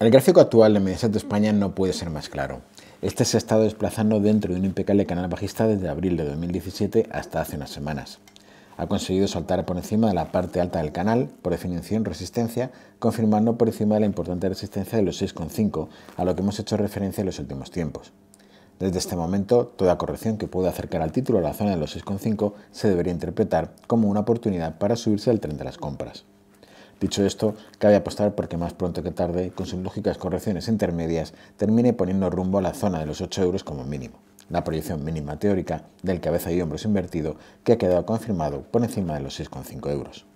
El gráfico actual de Mediaset de España no puede ser más claro. Este se ha estado desplazando dentro de un impecable canal bajista desde abril de 2017 hasta hace unas semanas. Ha conseguido saltar por encima de la parte alta del canal, por definición resistencia, confirmando por encima de la importante resistencia de los 6,5, a lo que hemos hecho referencia en los últimos tiempos. Desde este momento, toda corrección que pueda acercar al título a la zona de los 6,5 se debería interpretar como una oportunidad para subirse al tren de las compras. Dicho esto, cabe apostar porque más pronto que tarde, con sus lógicas correcciones intermedias, termine poniendo rumbo a la zona de los 8 euros como mínimo, la proyección mínima teórica del cabeza y hombros invertido que ha quedado confirmado por encima de los 6,5 euros.